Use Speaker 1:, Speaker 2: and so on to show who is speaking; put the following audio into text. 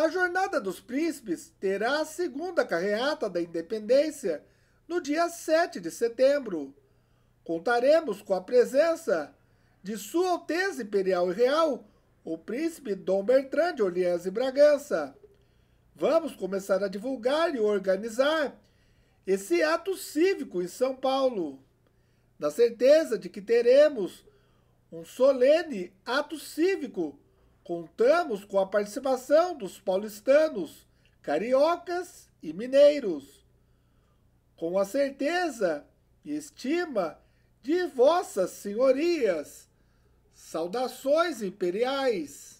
Speaker 1: A Jornada dos Príncipes terá a segunda carreata da Independência no dia 7 de setembro. Contaremos com a presença de Sua Alteza Imperial e Real, o Príncipe Dom Bertrand de Orleans e Bragança. Vamos começar a divulgar e organizar esse ato cívico em São Paulo, na certeza de que teremos um solene ato cívico contamos com a participação dos paulistanos, cariocas e mineiros. Com a certeza e estima de vossas senhorias, saudações imperiais.